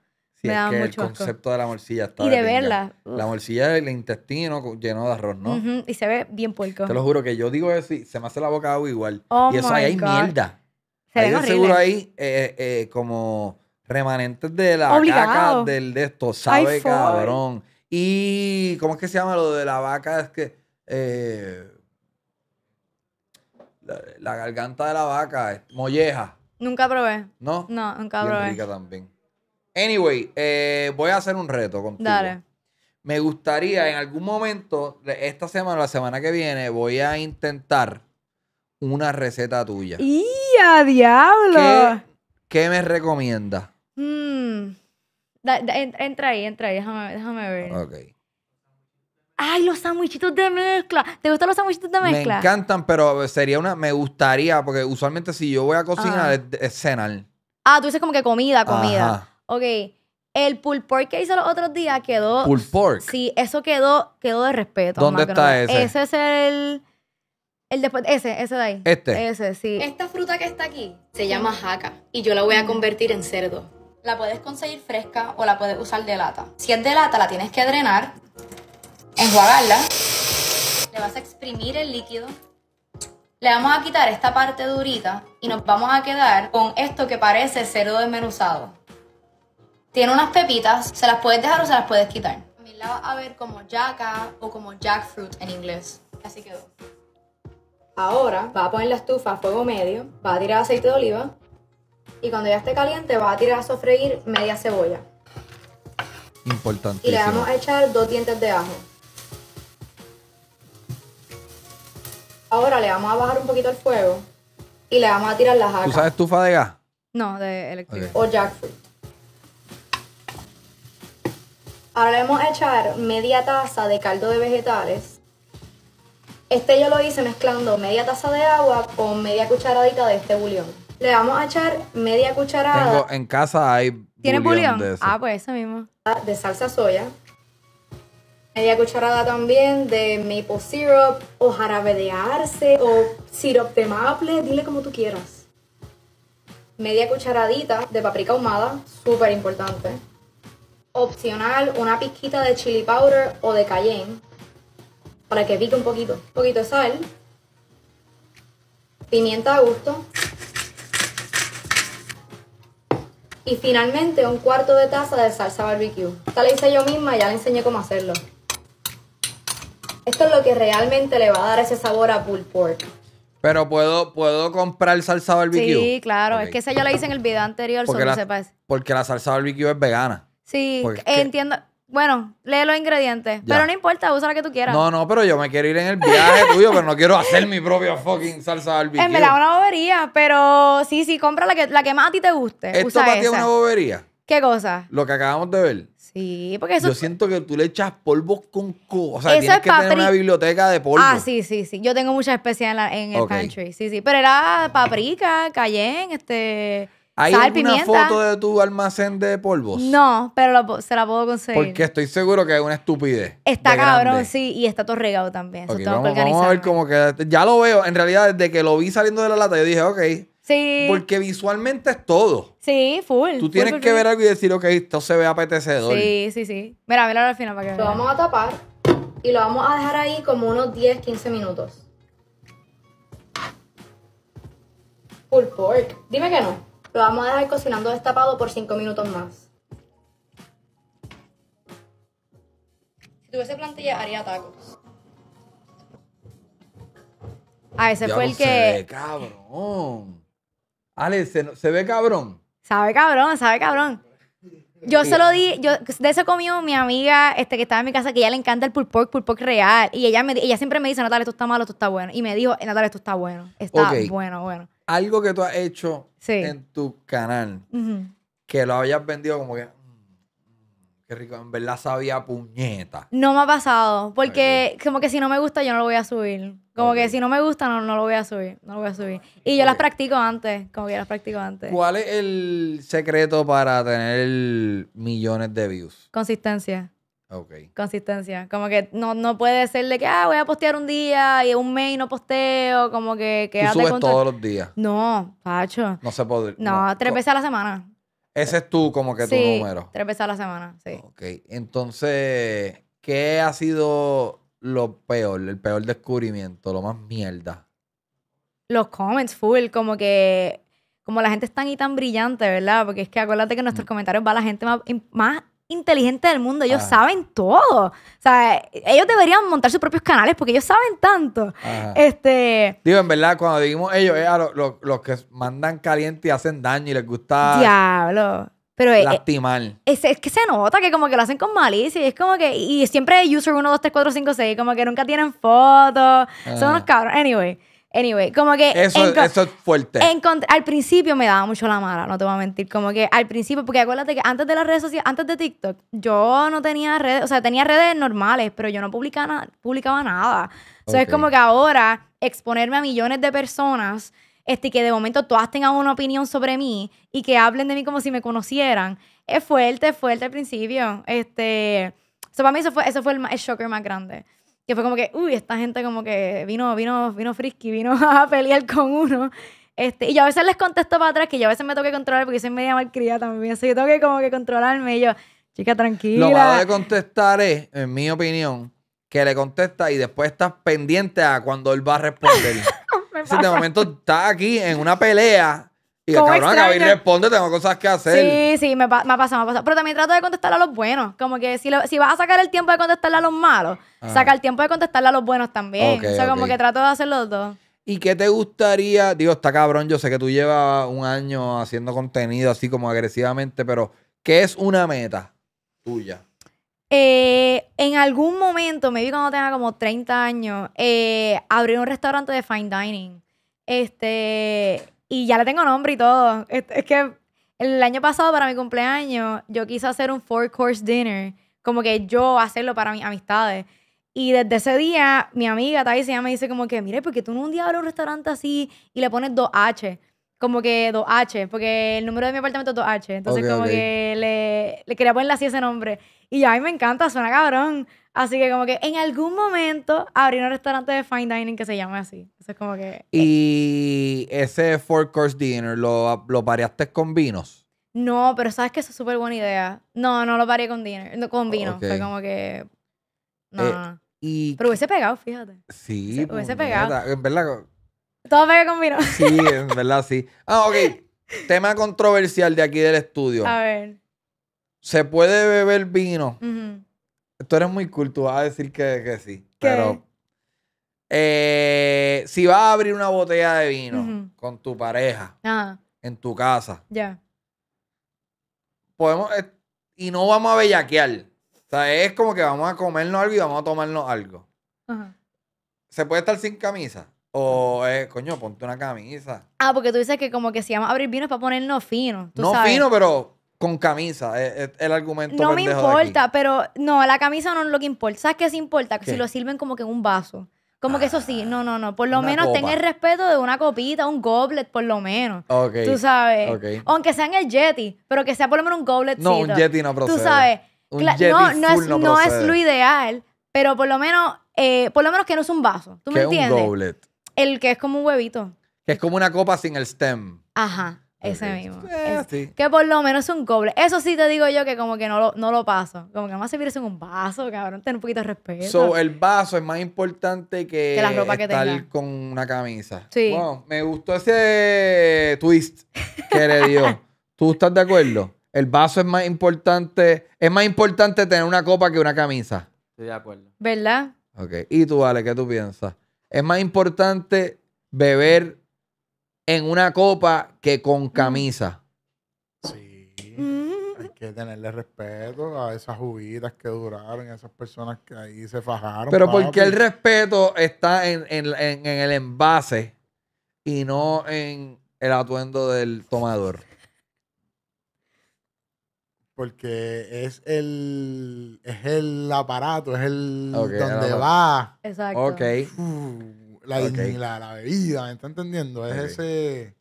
que el concepto de la morcilla está. Y de, verla. La morcilla el intestino lleno de arroz, ¿no? Y se ve bien puerco. Te lo juro que yo digo eso y se me hace la boca agua igual. Oh y eso ahí hay mierda. Se seguro ahí eh, eh, como remanentes de la vaca del de esto, sabe cabrón. Y ¿cómo es que se llama lo de la vaca? Es que eh, la, garganta de la vaca, molleja. Nunca probé. ¿No? No, nunca bien probé. rica también. Anyway, eh, voy a hacer un reto contigo. Dale. Me gustaría en algún momento, esta semana o la semana que viene, voy a intentar una receta tuya. ¡Y a diablo! ¿Qué, me recomiendas? Hmm. entra ahí, entra ahí, déjame, déjame ver. Ok. Ay, los sandwichitos de mezcla. ¿Te gustan los sandwichitos de mezcla? Me encantan, pero sería una. Me gustaría, porque usualmente si yo voy a cocinar, es, es, cenar. Ah, tú dices como que comida, comida. Ok, el pulled pork que hice los otros días quedó... ¿Pulled pork? Sí, eso quedó, quedó de respeto. ¿Dónde está ese? es el... El después, ese, ese de ahí. Este. Ese, sí. Esta fruta que está aquí se llama jaca y yo la voy a convertir en cerdo. La puedes conseguir fresca o la puedes usar de lata. Si es de lata, la tienes que drenar, enjuagarla, le vas a exprimir el líquido, le vamos a quitar esta parte durita y nos vamos a quedar con esto que parece cerdo desmenuzado. Tiene unas pepitas, se las puedes dejar o se las puedes quitar. También la vas a ver como jaca o como jackfruit en inglés. Así quedó. Ahora va a poner la estufa a fuego medio, va a tirar aceite de oliva y cuando ya esté caliente va a tirar a sofreír media cebolla. Importante. Y le vamos a echar dos dientes de ajo. Ahora le vamos a bajar un poquito el fuego y le vamos a tirar las jaca. ¿Tú estufa de gas? No, de eléctrico. O jackfruit. Ahora le vamos a echar media taza de caldo de vegetales. Este yo lo hice mezclando media taza de agua con media cucharadita de este bulión. Le vamos a echar media cucharada. Tengo, en casa hay. ¿Tiene Ah, pues eso mismo. De salsa soya. Media cucharada también de maple syrup o jarabe de arce o syrup de maple, dile como tú quieras. Media cucharadita de paprika ahumada, súper importante opcional una pizquita de chili powder o de cayenne para que pique un poquito. Un poquito de sal, pimienta a gusto y finalmente un cuarto de taza de salsa barbecue. Esta la hice yo misma y ya le enseñé cómo hacerlo. Esto es lo que realmente le va a dar ese sabor a pulled pork. Pero puedo, puedo comprar salsa barbecue. Sí, claro. Es que esa ya la hice en el video anterior, solo sepas. Pues. Porque la salsa barbecue es vegana. Sí, entiendo. Bueno, lee los ingredientes. Pero no importa, usa la que tú quieras. No, no, pero yo me quiero ir en el viaje tuyo, pero no quiero hacer mi propia fucking salsa barbecue. En verdad, una bobería, pero sí, sí, compra la que, la que más a ti te guste. Esto usa para ti es una bobería, ¿Qué cosa? lo que acabamos de ver. Sí, porque eso Yo siento que tú le echas polvo con co. O sea, tienes que tener una biblioteca de polvo. Ah, sí, sí, sí. Yo tengo muchas especias en, el country. Sí, sí. Pero era paprika, cayenne, este. ¿Hay alguna foto de tu almacén de polvos? No, pero se la puedo conseguir. Porque estoy seguro que es una estupidez. Está cabrón, sí, y está todo regado también. Okay, vamos, a ver cómo queda. Ya lo veo, en realidad, desde que lo vi saliendo de la lata, yo dije, ok. Sí. Porque visualmente es todo. Sí, full. Tú tienes que ver algo y decir, ok, esto se ve apetecedor. Sí, sí, sí. Mira, mira al final para que Lo vamos a tapar y lo vamos a dejar ahí como unos 10, 15 minutos. Full pork. Dime que no. Lo vamos a dejar cocinando destapado por 5 minutos más. Si tuviese plantilla, haría tacos. A ah, ese fue el que. Se ve cabrón. Ale, se, ve cabrón. Sabe cabrón, sabe cabrón. Yo se lo di, yo, de eso comió mi amiga este, que estaba en mi casa, que ella le encanta el pulled pork, pork real. Y ella, me, ella siempre me dice, Natalia, esto está malo, esto está bueno. Y me dijo, eh, Natalia, esto está bueno. Está bueno, bueno algo que tú has hecho en tu canal que lo hayas vendido como que. Mm, qué rico, en verdad sabía puñeta. No me ha pasado, porque como que si no me gusta, yo no lo voy a subir. Como que si no me gusta, no, lo voy a subir. No lo voy a subir. Y yo las practico antes, como que yo las practico antes. ¿Cuál es el secreto para tener millones de views? Consistencia. Consistencia. Como que no, puede ser de que, ah, voy a postear un día y un mes y no posteo, como que... ¿Tú subes todos los días? No, Pacho. No se puede... No, tres veces a la semana. Ese es tú, como que tu número. tres veces a la semana, sí. Ok. Entonces, ¿qué ha sido lo peor, el peor descubrimiento, lo más mierda? Los comments full, como que... Como la gente es tan y tan brillante, ¿verdad? Porque es que acuérdate que en nuestros mm. comentarios va la gente más inteligente del mundo. Ellos saben todo. O sea, ellos deberían montar sus propios canales porque ellos saben tanto. Este. Digo, en verdad, cuando digamos ellos, los, que mandan caliente y hacen daño y les gusta. Diablo. Pero eh, Lastimar. Es, es, que se nota que como que lo hacen con malicia. Y es como que. Y siempre user 1, 2, 3, 4, 5, 6. Como que nunca tienen fotos. Son unos cabros. Anyway. Anyway, como que. Eso, es fuerte. Al principio me daba mucho la mala, no te voy a mentir. Como que al principio, porque acuérdate que antes de las redes sociales, antes de TikTok, yo no tenía redes, o sea, tenía redes normales, pero yo no publicaba, publicaba nada. Entonces es como que ahora exponerme a millones de personas, este, que de momento todas tengan una opinión sobre mí y que hablen de mí como si me conocieran, es fuerte, fuerte al principio. Este. para mí eso fue, eso fue el, el shocker más grande que fue como que, uy, esta gente como que vino, vino, vino frisky, vino a pelear con uno. Este, y yo a veces les contesto para atrás que yo a veces me tengo que controlar porque soy media malcriada también. Así que tengo que como que controlarme. Y yo, chica, tranquila. Lo malo de contestar es, en mi opinión, que le contesta y después estás pendiente a cuando él va a responder. si de momento está aquí en una pelea y el cabrón acaba y responde, tengo cosas que hacer. Sí, sí, me, me ha pasado, me ha Pero también trato de contestar a los buenos. Como que si, vas a sacar el tiempo de contestarle a los malos, ah. saca el tiempo de contestarle a los buenos también. o sea, como que trato de hacer los dos. ¿Y qué te gustaría? Digo, está cabrón, yo sé que tú llevas un año haciendo contenido así como agresivamente, pero ¿qué es una meta tuya? Eh, en algún momento, me cuando tenga como 30 años, eh, abrir un restaurante de fine dining. Este, y ya le tengo nombre y todo. Es, que el año pasado, para mi cumpleaños, yo quise hacer un four course dinner. Como que yo hacerlo para mis amistades. Y desde ese día, mi amiga se me dice como que, mire, porque tú no un día abres un restaurante así y le pones 2H. Como que 2H, porque el número de mi apartamento es 2H. Entonces como que le, le, quería ponerle así ese nombre. Y a mí me encanta, suena cabrón. Así que como que en algún momento abrí un restaurante de fine dining que se llama así. Eso es como que... Eh, ¿Y ese four course dinner lo, lo pareaste con vinos? No, pero sabes que es es súper buena idea. No, no lo paré con dinner, no, con vino. Fue como que... Eh, no, Y... Pero hubiese pegado, fíjate. Sí. hubiese pues, pegado. En verdad... Todo pega con vino. Sí, en verdad sí. Ah, ok. Tema controversial de aquí del estudio. A ver. Se puede beber vino. Tú eres muy cool, a decir que, sí. Pero. Eh, si vas a abrir una botella de vino con tu pareja ah. en tu casa. Ya. Podemos. Eh, y no vamos a bellaquear. O sea, es como que vamos a comernos algo y vamos a tomarnos algo. ¿Se puede estar sin camisa? O, eh, coño, ponte una camisa. Ah, porque tú dices que como que si vamos a abrir vino es para ponernos fino. ¿tú no fino, pero con camisa, eh, eh, el argumento. No me importa, pero no, la camisa no es lo que importa. ¿Sabes qué se importa? Que Si lo sirven como que en un vaso. Como que eso sí, ah, no, no, no. Por lo menos tenga ten el respeto de una copita, un goblet, por lo menos. Tú sabes. Aunque sea en el jetty, pero que sea por lo menos un goblet. No, un jetty no procede. Tú sabes. no, no, es, lo ideal, pero por lo menos, eh, por lo menos que no es un vaso. ¿Tú me entiendes? Un goblet. El que es como un huevito. Que es como una copa sin el stem. Ajá. Ese mismo. Eh, que por lo menos es un cobre. Eso sí te digo yo que como que no lo, no lo paso. Como que más se en un vaso, cabrón. Ten un poquito de respeto. So, el vaso es más importante que, que la ropa estar con una camisa. Sí. Bueno, me gustó ese twist que le dio. ¿Tú estás de acuerdo? El vaso es más importante. Es más importante tener una copa que una camisa. Estoy de acuerdo. ¿Verdad? Ok. ¿Y tú, Ale, qué tú piensas? Es más importante beber en una copa que con mm. camisa. Sí. Hay que tenerle respeto a esas ubitas que duraron, a esas personas que ahí se fajaron. Pero porque el respeto está en, el envase y no en el atuendo del tomador? Porque es el, el aparato, es el donde va. Exacto. Ok la, bebida, ¿me está entendiendo? Es ese...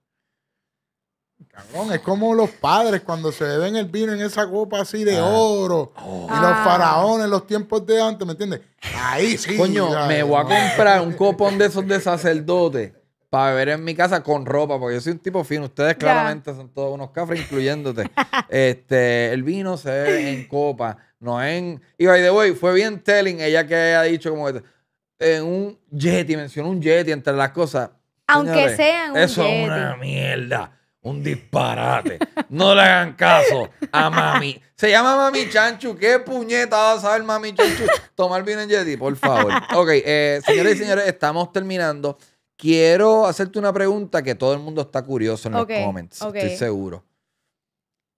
Cabrón, es como los padres cuando se beben el vino en esa copa así de ah. oro. Y oh. los ah. faraones, los tiempos de antes, ¿me entiendes? Ahí sí. Coño, me voy a comprar un copón de esos de sacerdote para beber en mi casa con ropa, porque yo soy un tipo fino. Ustedes claramente son todos unos cafres, incluyéndote. este, el vino se bebe en copa, no en. Y by the way, fue bien telling ella que ha dicho como en un jetty mencionó un jetty entre las cosas. Aunque sean un Eso es una mierda. Un disparate. No le hagan caso a mami. Se llama Mami Chanchu. ¿Qué puñeta va a saber Mami Chanchu? Tomar bien en jetty por favor. Ok, eh, señores y señores, estamos terminando. Quiero hacerte una pregunta que todo el mundo está curioso en los comments. Estoy seguro.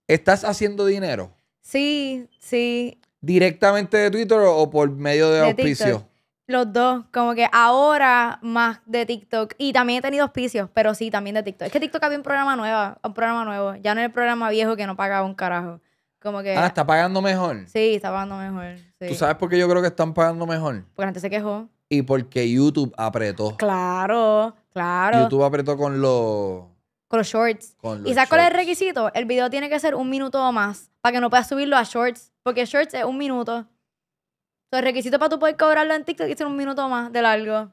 ¿Estás haciendo dinero? Sí, sí. ¿Directamente de Twitter o por medio de, de auspicio? Los dos, como que ahora más de TikTok. Y también he tenido auspicios, pero sí, también de TikTok. Es que TikTok había un programa nuevo, un programa nuevo. Ya no el programa viejo que no pagaba un carajo. Como que. Ah, está pagando mejor. Sí, está pagando mejor. ¿Tú sabes por qué yo creo que están pagando mejor? Porque antes se quejó. Y porque YouTube apretó. Claro, claro. YouTube apretó con los. Con los shorts. ¿Y sabes cuál es el requisito? El video tiene que ser un minuto o más para que no puedas subirlo a shorts. Porque shorts es un minuto. Los el requisito para tú poder cobrarlo en TikTok es un minuto más de largo.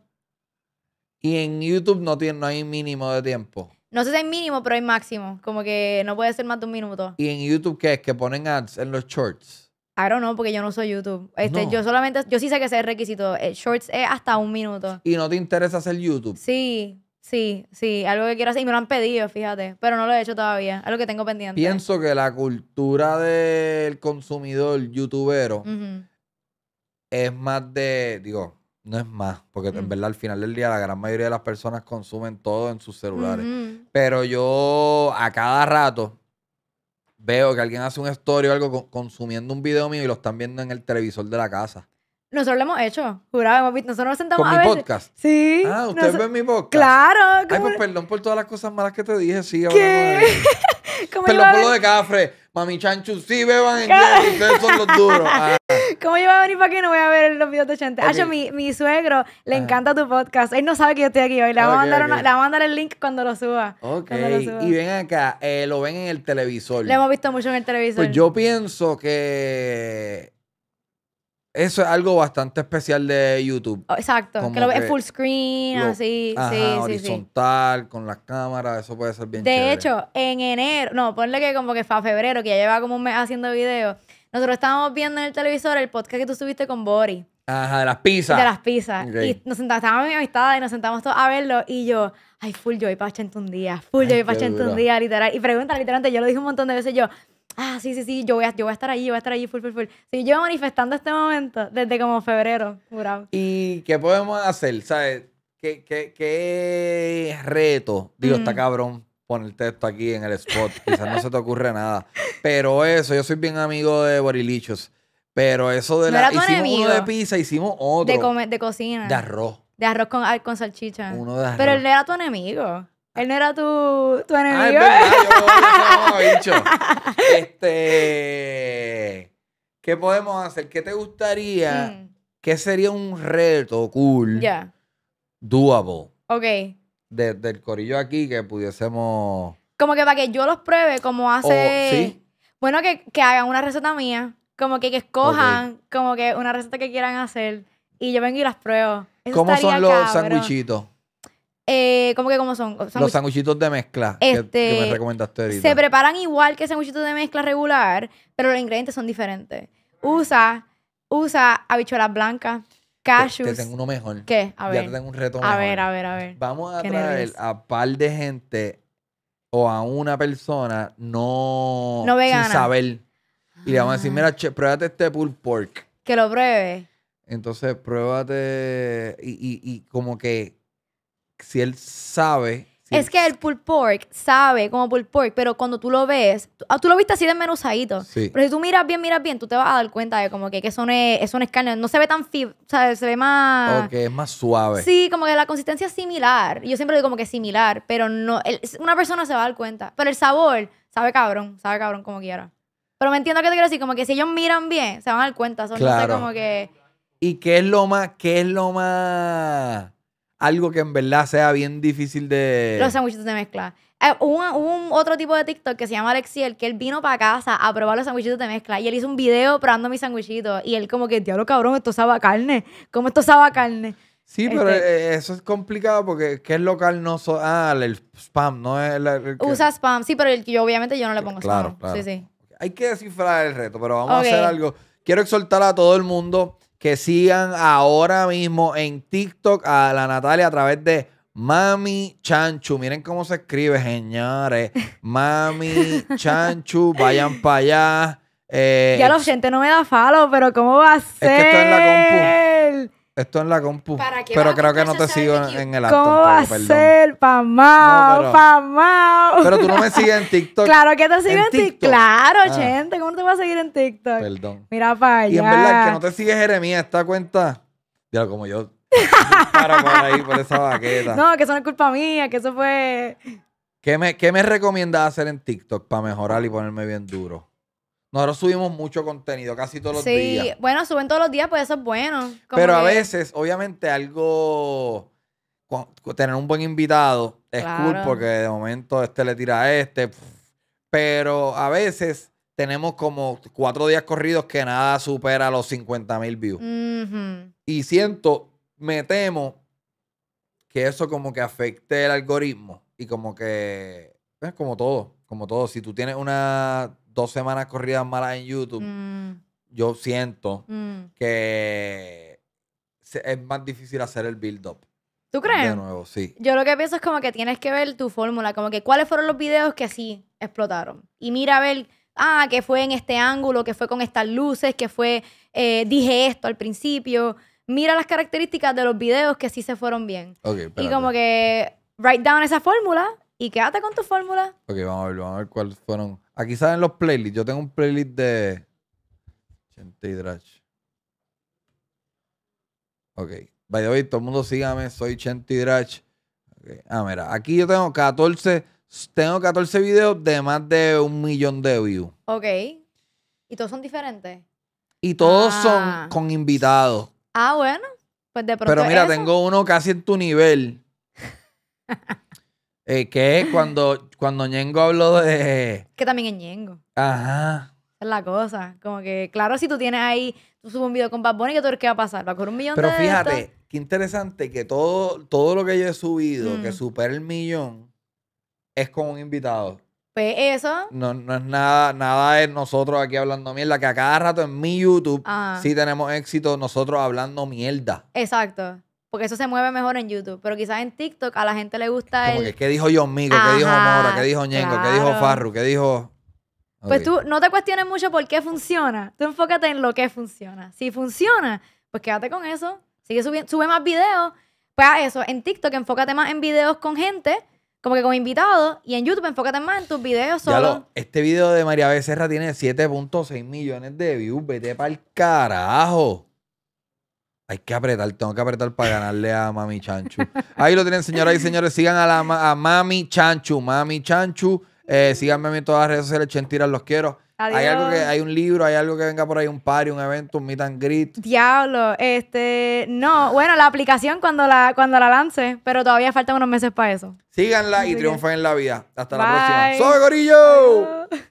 Y en YouTube no, tiene, no hay mínimo de tiempo. No sé si hay mínimo, pero hay máximo. Como que no puede ser más de un minuto. ¿Y en YouTube qué es? ¿Que ponen ads en los shorts? I don't know, porque yo no soy YouTube. Este, Yo solamente, yo sí sé que ese es el requisito. Eh, shorts es hasta un minuto. ¿Y no te interesa hacer YouTube? Sí, sí, sí. Algo que quiero hacer. Y me lo han pedido, fíjate. Pero no lo he hecho todavía. Es lo que tengo pendiente. Pienso que la cultura del consumidor youtubero es más de, digo, no es más, porque en mm. verdad al final del día la gran mayoría de las personas consumen todo en sus celulares. Pero yo a cada rato veo que alguien hace un story o algo consumiendo un video mío y lo están viendo en el televisor de la casa. Nosotros lo hemos hecho, jurado, hemos visto. Nosotros nos sentamos ¿Con mi podcast? Sí. Ah, ¿ustedes ven mi podcast? Claro. Ay, pues perdón por todas las cosas malas que te dije, sí. ¿Qué? Perdón por lo de Cafre. Mami Chanchu, sí beban en casa, ustedes son los duros. ¿Cómo yo voy a venir para aquí? no voy a ver los videos de Chente? Acho, mi, mi, suegro le encanta tu podcast. Él no sabe que yo estoy aquí hoy. Le voy a, mandar el link cuando lo suba. Ok. Y ven acá, eh, lo ven en el televisor. Lo hemos visto mucho en el televisor. Pues yo pienso que eso es algo bastante especial de YouTube. Oh, exacto, es que lo full screen, así, sí, sí, horizontal, con las cámaras, eso puede ser bien De hecho, en enero, no, ponle que como que fue a febrero, que ya lleva como un mes haciendo videos, nosotros estábamos viendo en el televisor el podcast que tú subiste con Bori. Ajá, de las pizzas. De las pizzas. Y nos sentábamos, estábamos mi amistad y nos sentamos todos a verlo. Y yo, ay, full Joy en un día. Full Joy Pachente un día, literal. Y pregunta, literalmente, yo lo dije un montón de veces yo, ah, sí, sí, sí, yo voy a, yo a estar allí, voy a estar allí, full, full, full. Sí, yo manifestando este momento desde como febrero, jurado. ¿Y qué podemos hacer? ¿Sabes? ¿Qué, qué, reto? Digo, está mm. cabrón ponerte texto aquí en el spot. Quizás no se te ocurre nada. Pero eso, yo soy bien amigo de Borilichos. Pero eso de la... Hicimos de pizza, hicimos otro. De, cocina. De arroz. De arroz con, ah, con salchicha. Pero él era tu enemigo. Él no era tu, ah, enemigo. Este. ¿Qué podemos hacer? ¿Qué te gustaría? Mm. ¿Qué sería un reto cool? Ya. Doable. Ok. del corillo aquí que pudiésemos. Como que para que yo los pruebe, como hace. Bueno, que, hagan una receta mía. Como que, que escojan, como que una receta que quieran hacer. Y yo vengo y las pruebo. ¿Cómo son los sandwichitos? Eh, ¿Cómo que cómo son? los sanguchitos de mezcla que, este, me recomendaste ahorita. Se preparan igual que sanguchitos de mezcla regular, pero los ingredientes son diferentes. Usa, usa habichuelas blancas, cashews. que tengo uno mejor. ¿Qué? A ver. Ya te tengo un reto mejor. A ver, a ver, a ver. Vamos a traer a a par de gente o a una persona no, no sin saber. Y le vamos a decir, ah. mira, che, pruébate este pulled pork. Que lo pruebe. Entonces, pruébate y, y como que si él sabe. es que el pulled pork sabe como pulled pork, pero cuando tú lo ves, ah, tú, lo viste así desmenuzadito. Sí. Pero si tú miras bien, miras bien, tú te vas a dar cuenta de como que, que eso, es, un escáner. No se ve tan fib, o sea, se ve más. Porque es más suave. Sí, como que la consistencia es similar. Yo siempre digo como que similar, pero no. una persona se va a dar cuenta. Pero el sabor, sabe cabrón, sabe cabrón como quiera. Pero me entiendo que te quiero decir, como que si ellos miran bien, se van a dar cuenta. Son como que... ¿Y qué es lo más, qué es lo más algo que en verdad sea bien difícil de... Los sándwiches de mezcla. Eh, hubo, un, otro tipo de TikTok que se llama Alexiel, que él vino para casa a probar los sándwichitos de mezcla y él hizo un video probando mis sándwichitos y él como que, diablo cabrón, esto sabe a carne. ¿Cómo esto sabe a carne? Sí, pero este eh, eh, eso es complicado porque ¿qué es local no so Ah, el spam, no Usa spam, sí, pero el, yo obviamente yo no le pongo spam. Claro. Sí, sí. Hay que descifrar el reto, pero vamos a hacer algo. Quiero exhortar a todo el mundo que sigan ahora mismo en TikTok a la Natalia a través de Mami Chanchu. Miren cómo se escribe, señores. Mami Chanchu, vayan para allá. Eh, ya lo gente no me da falo, pero ¿cómo va a ser? Es que estoy en la compu. Esto en la compu. pero creo que no te sigo en, el acto. ¿Cómo va a ser? Pamao, pero, pamao. Pero tú no me sigues en TikTok. claro que te sigo en, TikTok. Claro, ah. gente. ¿Cómo te vas a seguir en TikTok? Perdón. Mira para allá. Y en verdad, que no te sigue Jeremías, ¿esta cuenta? Ya, como yo. para por ahí, por esa vaqueta. No, que eso no es culpa mía, que eso fue... ¿Qué me, qué me recomiendas hacer en TikTok para mejorar y ponerme bien duro? Nosotros subimos mucho contenido, casi todos los días. Sí, bueno, suben todos los días, pues eso es bueno. Pero a veces, obviamente, algo. Tener un buen invitado es cool porque de momento este le tira a este. Pero a veces tenemos como cuatro días corridos que nada supera los 50 mil views. Y siento, me temo que eso como que afecte el algoritmo y como que es pues, como todo, como todo. Si tú tienes una dos semanas corridas malas en YouTube, mm. yo siento mm. que es más difícil hacer el build-up. ¿Tú crees? De nuevo, sí. Yo lo que pienso es como que tienes que ver tu fórmula, como que cuáles fueron los videos que sí explotaron. Y mira a ver, ah, que fue en este ángulo, que fue con estas luces, que fue, eh, dije esto al principio. Mira las características de los videos que sí se fueron bien. y como que write down esa fórmula y quédate con tu fórmula. Ok, vamos a ver, vamos a ver cuáles fueron Aquí salen los playlists. Yo tengo un playlist de. Chente y Ok. By the way, todo el mundo sígame. Soy Chente y Ah, mira. Aquí yo tengo 14. Tengo 14 videos de más de un millón de views. Ok. ¿Y todos son diferentes? Y todos ah. son con invitados. Ah, bueno. Pues de pronto. Pero mira, tengo uno casi en tu nivel. Eh, que cuando, cuando Ñengo habló de. Que también es Ñengo. Ajá. es la cosa. Como que, claro, si tú tienes ahí, tú subes un video con Bad Bunny, ¿qué, tú, ¿qué va a pasar? ¿Va a correr un millón de Pero fíjate, qué interesante que todo, todo lo que yo he subido, que mm. supera el millón, es con un invitado. Pues eso. No, no es nada, nada de nosotros aquí hablando mierda, que a cada rato en mi YouTube ah. sí tenemos éxito nosotros hablando mierda. Exacto porque eso se mueve mejor en YouTube. Pero quizás en TikTok a la gente le gusta Como el. Que, ¿Qué dijo John Migo? ¿Qué dijo Mora? ¿Qué dijo Ñengo? ¿Qué dijo Farru? ¿Qué dijo.? Pues tú no te cuestiones mucho por qué funciona. Tú enfócate en lo que funciona. Si funciona, pues quédate con eso. Sigue subiendo, sube más videos. Pues a eso, en TikTok enfócate más en videos con gente, como que con invitados. Y en YouTube enfócate más en tus videos solo. este video de María Becerra tiene 7.6 millones de views. Vete para el carajo. Hay que apretar, tengo que apretar para ganarle a Mami Chanchu. Ahí lo tienen, señoras y señores. Sigan a, la, Mami Chanchu, Mami Chanchu. Eh, síganme a mí en todas las redes sociales, Chentiras, los quiero. Hay algo que, hay un libro, hay algo que venga por ahí, un party, un evento, un meet and greet. Diablo, este, no, bueno, la aplicación cuando la, cuando la lance, pero todavía faltan unos meses para eso. Síganla y triunfan en la vida. Hasta la próxima. ¡Soy Gorillo!